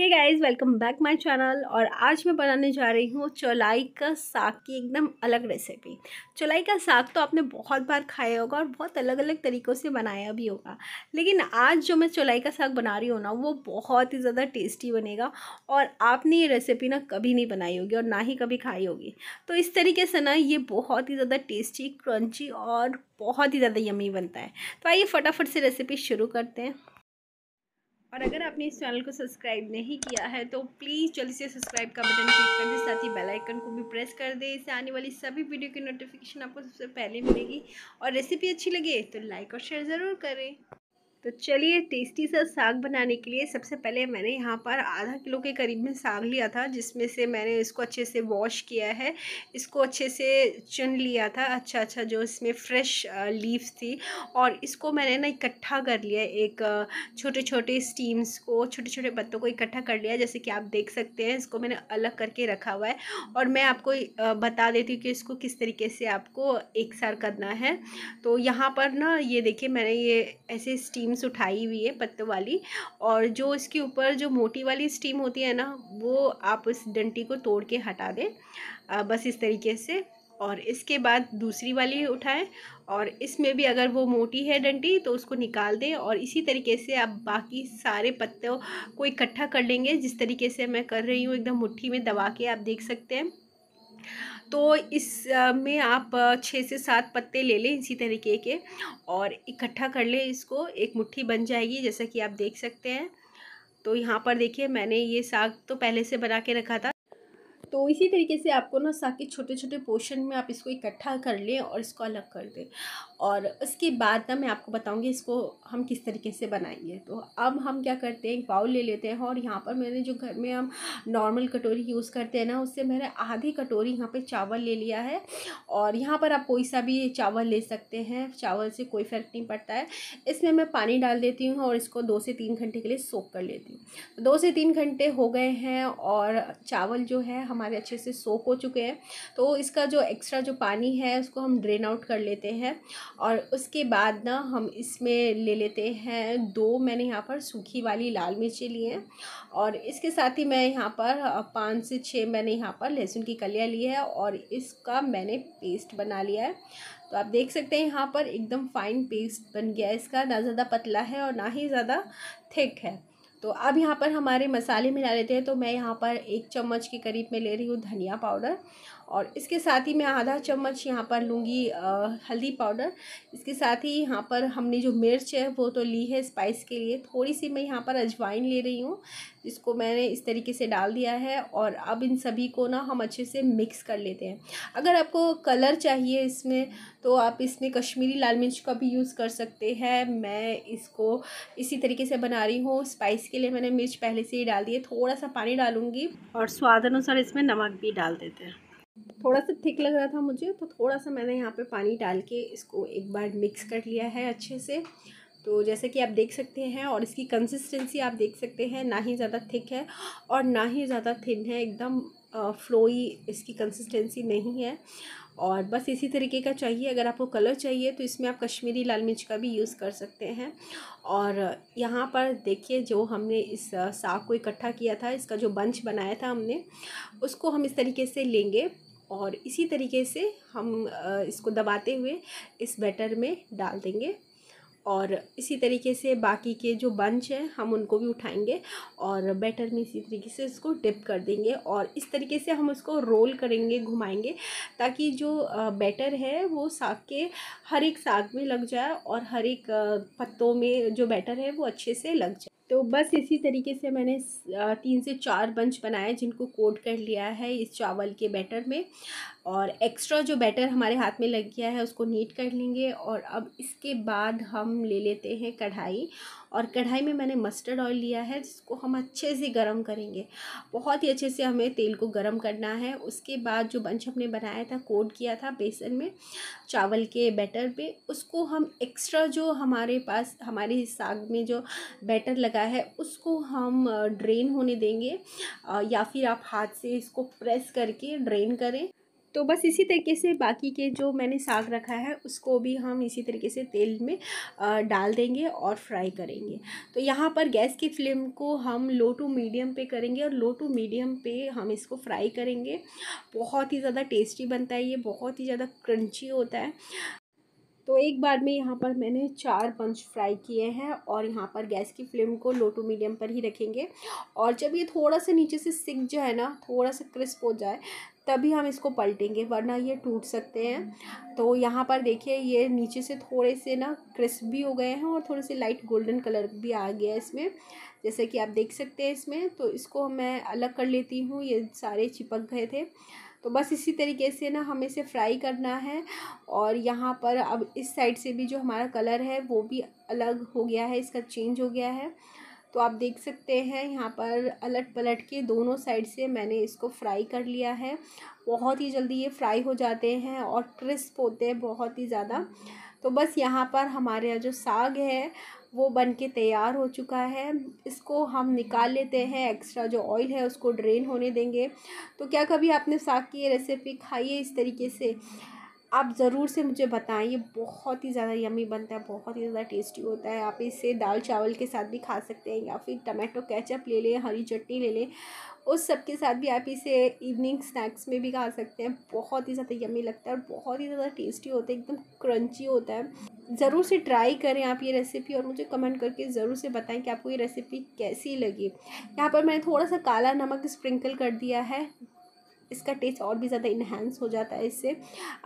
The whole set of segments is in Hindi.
hey guys welcome back my channel और आज मैं बनाने जा रही हूँ चौलाई का साग की एकदम अलग रेसिपी चौलाई का साग तो आपने बहुत बार खाया होगा और बहुत अलग अलग तरीक़ों से बनाया भी होगा लेकिन आज जो मैं चौलाई का साग बना रही हूँ ना वो बहुत ही ज़्यादा टेस्टी बनेगा और आपने ये रेसिपी ना कभी नहीं बनाई होगी और ना ही कभी खाई होगी तो इस तरीके से ना ये बहुत ही ज़्यादा टेस्टी क्रंची और बहुत ही ज़्यादा यमी बनता है तो आइए फटाफट से रेसिपी शुरू करते हैं और अगर आपने इस चैनल को सब्सक्राइब नहीं किया है तो प्लीज़ जल्दी से सब्सक्राइब का बटन क्लिक कर दें साथ ही बेल आइकन को भी प्रेस कर दें इससे आने वाली सभी वीडियो की नोटिफिकेशन आपको सबसे पहले मिलेगी और रेसिपी अच्छी लगे तो लाइक और शेयर ज़रूर करें तो चलिए टेस्टी सा साग बनाने के लिए सबसे पहले मैंने यहाँ पर आधा किलो के करीब में साग लिया था जिसमें से मैंने इसको अच्छे से वॉश किया है इसको अच्छे से चुन लिया था अच्छा अच्छा जो इसमें फ्रेश लीव्स थी और इसको मैंने ना इकट्ठा कर लिया एक छोटे छोटे स्टीम्स को छोटे छोटे पत्तों को इकट्ठा कर लिया जैसे कि आप देख सकते हैं इसको मैंने अलग करके रखा हुआ है और मैं आपको बता देती हूँ कि इसको किस तरीके से आपको एक सार करना है तो यहाँ पर ना ये देखिए मैंने ये ऐसे स्टीम्स स्टीम्स उठाई हुई है पत्तों वाली और जो इसके ऊपर जो मोटी वाली स्टीम होती है ना वो आप उस डंटी को तोड़ के हटा दें बस इस तरीके से और इसके बाद दूसरी वाली उठाएं और इसमें भी अगर वो मोटी है डंटी तो उसको निकाल दें और इसी तरीके से आप बाकी सारे पत्तों को इकट्ठा कर लेंगे जिस तरीके से मैं कर रही हूँ एकदम मुट्ठी में दबा के आप देख सकते हैं तो इस में आप छः से सात पत्ते ले लें इसी तरीके के और इकट्ठा कर लें इसको एक मुट्ठी बन जाएगी जैसा कि आप देख सकते हैं तो यहाँ पर देखिए मैंने ये साग तो पहले से बना के रखा था तो इसी तरीके से आपको ना साग के छोटे छोटे पोर्शन में आप इसको इकट्ठा कर लें और इसको अलग कर दें और उसके बाद ना मैं आपको बताऊंगी इसको हम किस तरीके से बनाएंगे तो अब हम क्या करते हैं एक बाउल ले लेते हैं और यहाँ पर मैंने जो घर में हम नॉर्मल कटोरी यूज़ करते हैं ना उससे मैंने आधी कटोरी यहाँ पे चावल ले लिया है और यहाँ पर आप कोई सा भी चावल ले सकते हैं चावल से कोई फ़र्क नहीं पड़ता है इसमें मैं पानी डाल देती हूँ और इसको दो से तीन घंटे के लिए सोख कर लेती हूँ तो दो से तीन घंटे हो गए हैं और चावल जो है हमारे अच्छे से सोख हो चुके हैं तो इसका जो एक्स्ट्रा जो पानी है उसको हम ड्रेन आउट कर लेते हैं और उसके बाद ना हम इसमें ले लेते हैं दो मैंने यहाँ पर सूखी वाली लाल मिर्ची ली हैं और इसके साथ ही मैं यहाँ पर पाँच से छः मैंने यहाँ पर लहसुन की कलियाँ ली है और इसका मैंने पेस्ट बना लिया है तो आप देख सकते हैं यहाँ पर एकदम फाइन पेस्ट बन गया है इसका ना ज़्यादा पतला है और ना ही ज़्यादा थिक है तो अब यहाँ पर हमारे मसाले मिला लेते हैं तो मैं यहाँ पर एक चम्मच के करीब में ले रही हूँ धनिया पाउडर और इसके साथ ही मैं आधा चम्मच यहाँ पर लूँगी हल्दी पाउडर इसके साथ ही यहाँ पर हमने जो मिर्च है वो तो ली है स्पाइस के लिए थोड़ी सी मैं यहाँ पर अजवाइन ले रही हूँ इसको मैंने इस तरीके से डाल दिया है और अब इन सभी को ना हम अच्छे से मिक्स कर लेते हैं अगर आपको कलर चाहिए इसमें तो आप इसमें कश्मीरी लाल मिर्च का भी यूज़ कर सकते हैं मैं इसको इसी तरीके से बना रही हूँ स्पाइस के लिए मैंने मिर्च पहले से ही डाल दी है थोड़ा सा पानी डालूँगी और स्वाद अनुसार इसमें नमक भी डाल देते हैं थोड़ा सा थिक लग रहा था मुझे तो थोड़ा सा मैंने यहाँ पे पानी डाल के इसको एक बार मिक्स कर लिया है अच्छे से तो जैसे कि आप देख सकते हैं और इसकी कंसिस्टेंसी आप देख सकते हैं ना ही ज़्यादा थिक है और ना ही ज़्यादा थिन है एकदम फ्लोई इसकी कंसिस्टेंसी नहीं है और बस इसी तरीके का चाहिए अगर आपको कलर चाहिए तो इसमें आप कश्मीरी लाल मिर्च का भी यूज़ कर सकते हैं और यहाँ पर देखिए जो हमने इस साग को इकट्ठा किया था इसका जो बंच बनाया था हमने उसको हम इस तरीके से लेंगे और इसी तरीके से हम इसको दबाते हुए इस बैटर में डाल देंगे और इसी तरीके से बाकी के जो बंच हैं हम उनको भी उठाएंगे और बैटर में इसी तरीके से इसको डिप कर देंगे और इस तरीके से हम उसको रोल करेंगे घुमाएंगे ताकि जो बैटर है वो साग के हर एक साग में लग जाए और हर एक पत्तों में जो बैटर है वो अच्छे से लग जाए तो बस इसी तरीके से मैंने तीन से चार बंच बनाए जिनको कोट कर लिया है इस चावल के बैटर में और एक्स्ट्रा जो बैटर हमारे हाथ में लग गया है उसको नीट कर लेंगे और अब इसके बाद हम ले लेते हैं कढ़ाई और कढ़ाई में मैंने मस्टर्ड ऑयल लिया है जिसको हम अच्छे से गरम करेंगे बहुत ही अच्छे से हमें तेल को गरम करना है उसके बाद जो बंच हमने बनाया था कोट किया था बेसन में चावल के बैटर पे उसको हम एक्स्ट्रा जो हमारे पास हमारे साग में जो बैटर लगा है उसको हम ड्रेन होने देंगे या फिर आप हाथ से इसको प्रेस करके ड्रेन करें तो बस इसी तरीके से बाकी के जो मैंने साग रखा है उसको भी हम इसी तरीके से तेल में डाल देंगे और फ्राई करेंगे तो यहाँ पर गैस की फ्लेम को हम लो टू मीडियम पे करेंगे और लो टू मीडियम पे हम इसको फ्राई करेंगे बहुत ही ज़्यादा टेस्टी बनता है ये बहुत ही ज़्यादा क्रंची होता है तो एक बार में यहाँ पर मैंने चार पंच फ्राई किए हैं और यहाँ पर गैस की फ्लेम को लो टू मीडियम पर ही रखेंगे और जब ये थोड़ा सा नीचे से सिक जाए ना थोड़ा सा क्रिस्प हो जाए तभी हम इसको पलटेंगे वरना ये टूट सकते हैं तो यहाँ पर देखिए ये नीचे से थोड़े से ना क्रिस्प भी हो गए हैं और थोड़े से लाइट गोल्डन कलर भी आ गया है इसमें जैसे कि आप देख सकते हैं इसमें तो इसको मैं अलग कर लेती हूँ ये सारे चिपक गए थे तो बस इसी तरीके से ना हमें इसे फ्राई करना है और यहाँ पर अब इस साइड से भी जो हमारा कलर है वो भी अलग हो गया है इसका चेंज हो गया है तो आप देख सकते हैं यहाँ पर अलट पलट के दोनों साइड से मैंने इसको फ्राई कर लिया है बहुत ही जल्दी ये फ्राई हो जाते हैं और क्रिस्प होते हैं बहुत ही ज़्यादा तो बस यहाँ पर हमारे यहाँ जो साग है वो बन के तैयार हो चुका है इसको हम निकाल लेते हैं एक्स्ट्रा जो ऑयल है उसको ड्रेन होने देंगे तो क्या कभी आपने साग की ये रेसिपी खाई है इस तरीके से आप ज़रूर से मुझे बताएं ये बहुत ही ज़्यादा यमी बनता है बहुत ही ज़्यादा टेस्टी होता है आप इसे दाल चावल के साथ भी खा सकते हैं या फिर टमाटो केचप ले लें हरी चटनी ले लें उस सब के साथ भी आप इसे इवनिंग स्नैक्स में भी खा सकते हैं बहुत ही ज़्यादा यमी लगता है और बहुत ही ज़्यादा टेस्टी होता है एकदम क्रंची होता है ज़रूर से ट्राई करें आप ये रेसिपी और मुझे कमेंट करके ज़रूर से बताएं कि आपको ये रेसिपी कैसी लगी यहाँ पर मैंने थोड़ा सा काला नमक स्प्रिंकल कर दिया है इसका टेस्ट और भी ज़्यादा इन्हेंस हो जाता है इससे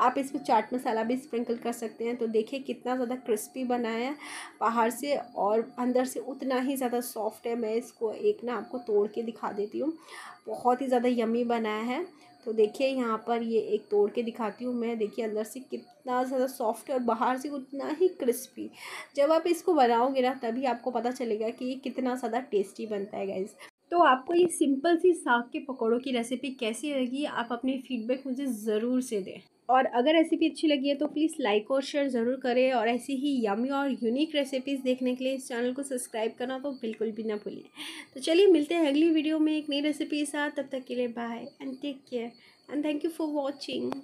आप इसमें चाट मसाला भी स्प्रिंकल कर सकते हैं तो देखिए कितना ज़्यादा क्रिस्पी बना है बाहर से और अंदर से उतना ही ज़्यादा सॉफ्ट है मैं इसको एक ना आपको तोड़ के दिखा देती हूँ बहुत ही ज़्यादा यमी बनाया है तो देखिए यहाँ पर ये एक तोड़ के दिखाती हूँ मैं देखिए अंदर से कितना ज़्यादा सॉफ्ट है और बाहर से उतना ही क्रिस्पी जब आप इसको बनाओगे ना तभी आपको पता चलेगा कि ये कितना ज़्यादा टेस्टी बनता है गाइज़ तो आपको ये सिंपल सी साग के पकौड़ों की रेसिपी कैसी लगी आप अपने फीडबैक मुझे ज़रूर से दें और अगर रेसिपी अच्छी लगी है तो प्लीज़ लाइक और शेयर ज़रूर करें और ऐसी ही यमी और यूनिक रेसिपीज़ देखने के लिए इस चैनल को सब्सक्राइब करना तो बिल्कुल भी ना भूलें तो चलिए मिलते हैं अगली वीडियो में एक नई रेसिपी के साथ तब तक के लिए bye and take care and thank you for watching